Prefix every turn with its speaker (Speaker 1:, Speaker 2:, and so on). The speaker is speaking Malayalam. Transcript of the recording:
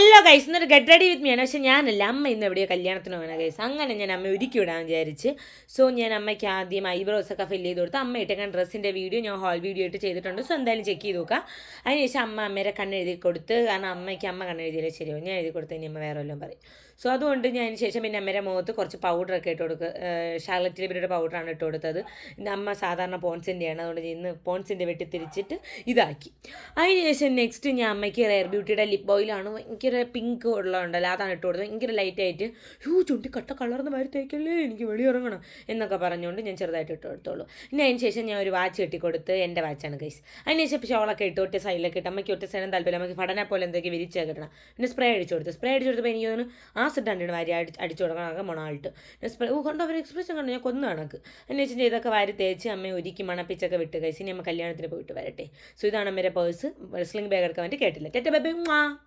Speaker 1: ഹലോ ഗൈസ് എന്നൊരു ഗെറ്റ് റെഡി വിത്ത് മിയാണ് പക്ഷേ ഞാനല്ല അമ്മ ഇന്ന് എവിടെയോ കല്യാണത്തിന് പോകണം ഗൈസ് അങ്ങനെ ഞാൻ അമ്മ ഒരുക്കി വിടാൻ വിചാരിച്ച് സോ ഞാൻ അമ്മയ്ക്ക് ആദ്യം ഐബ്രോസ് ഒക്കെ ഫില്ല് ചെയ്ത് കൊടുത്ത് അമ്മ ഇട്ടേക്കാൻ ഡ്രസ്സിൻ്റെ വീഡിയോ ഞാൻ ഹോൾ വീഡിയോ ആയിട്ട് ചെയ്തിട്ടുണ്ട് സോ എന്തായാലും ചെക്ക് ചെയ്ത് നോക്കുക അതിനുശേഷം അമ്മ അമ്മേരെ കണ്ണെഴുതി കൊടുത്ത് കാരണം അമ്മയ്ക്ക് അമ്മ കണ്ണെഴുതിയില്ല ശരിയോ ഞാൻ എഴുതി കൊടുത്ത് ഇനി അമ്മ വേറെ വല്ലതും പറയും സോ അതുകൊണ്ട് ഞാൻ ശേഷം പിന്നെ അമ്മേരെ മുഖത്ത് കുറച്ച് പൗഡറൊക്കെ ഇട്ട് കൊടുക്കുക ഷാർലറ്റ് ലിബിയുടെ പൗഡറാണ് ഇട്ട് കൊടുത്തത് അമ്മ സാധാരണ പോൺസിൻ്റെയാണ് അതുകൊണ്ട് ഇന്ന് പോൺസിൻ്റെ വെട്ടി തിരിച്ചിട്ട് ഇതാക്കി അതിനുശേഷം നെക്സ്റ്റ് ഞാൻ അമ്മയ്ക്ക് റെയർ ബ്യൂട്ടിയുടെ ലിപ് ഓയിലാണ് എനിക്ക് ഭയങ്കര പിങ്ക് ഉള്ളതുണ്ടല്ലോ അതാണ് ഇട്ട് കൊടുത്തത് ഭയങ്കര ലൈറ്റ് ആയിട്ട് യൂ ചുണ്ടി കട്ട കളർന്ന് വരുത്തേക്കല്ലേ തേക്കല്ലേ എനിക്ക് വെളിയിറങ്ങണം എന്നൊക്കെ പറഞ്ഞുകൊണ്ട് ഞാൻ ചെറുതായിട്ട് ഇട്ട് കൊടുത്തോളൂ പിന്നെ അതിന് ശേഷം ഞാൻ ഒരു വാച്ച് കെട്ടിക്കൊടുത്ത് എൻ്റെ വാച്ചാണ് കൈസ് അതിന് ശേഷം ഷോളൊക്കെ ഇട്ട് ഒറ്റ സൈഡിലൊക്കെ ഇട്ട് അമ്മയ്ക്ക് ഒറ്റ സൈഡും താല്പര്യം നമുക്ക് പഠന പോലെ എന്തൊക്കെ വിരിച്ചാൽ കിട്ടണം പിന്നെ സ്പ്രേ അടിച്ചു കൊടുത്തു സ്പ്രേ അടിച്ചു കൊടുത്തപ്പോൾ എനിക്ക് തോന്നുന്നു ആ സെറ്റാണ്ടിട്ട് വാരി അടിച്ച് അടിച്ചു കൊടുക്കണം മൊണാൾട്ട് സ്പ്രേ കണ്ടോ അവർ എക്സ്പ്രഷൻ കണ്ടു ഞാൻ കൊന്നു കണക്ക് അതിന് ശേഷം ഇതൊക്കെ വാരി തേച്ച് അമ്മയെ ഒരുക്കി മണപ്പിച്ചൊക്കെ വിട്ട് കൈസ് ഇനി അമ്മ കല്യാണത്തിന് പോയിട്ട് വരട്ടെ സോ ഇതാണ് അമ്മയുടെ പേഴ്സ് റെസ്ലിംഗ് ബാഗ് എടുക്കാൻ വേണ്ടി കേട്ടില്ല ടെറ്റ ബൈ